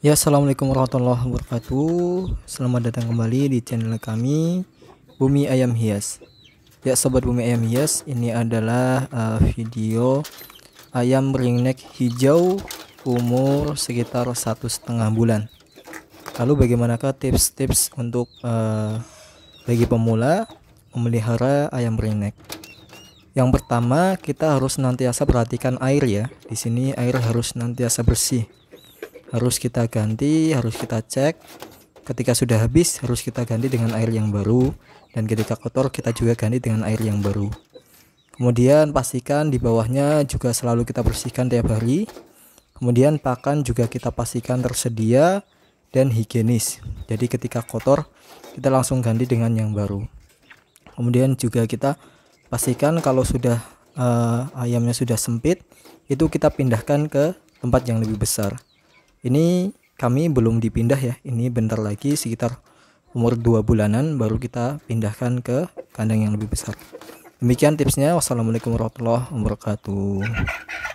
Ya, assalamualaikum warahmatullahi wabarakatuh. Selamat datang kembali di channel kami Bumi Ayam Hias. Ya, sobat Bumi Ayam Hias, ini adalah uh, video ayam ringneck hijau umur sekitar satu setengah bulan. Lalu bagaimanakah tips-tips untuk uh, bagi pemula memelihara ayam ringneck? Yang pertama, kita harus nantiasa perhatikan air ya. Di sini air harus nantiasa bersih harus kita ganti harus kita cek ketika sudah habis harus kita ganti dengan air yang baru dan ketika kotor kita juga ganti dengan air yang baru kemudian pastikan di bawahnya juga selalu kita bersihkan tiap hari kemudian pakan juga kita pastikan tersedia dan higienis jadi ketika kotor kita langsung ganti dengan yang baru kemudian juga kita pastikan kalau sudah uh, ayamnya sudah sempit itu kita pindahkan ke tempat yang lebih besar ini kami belum dipindah ya. Ini bentar lagi sekitar umur dua bulanan baru kita pindahkan ke kandang yang lebih besar. Demikian tipsnya. Wassalamualaikum warahmatullahi wabarakatuh.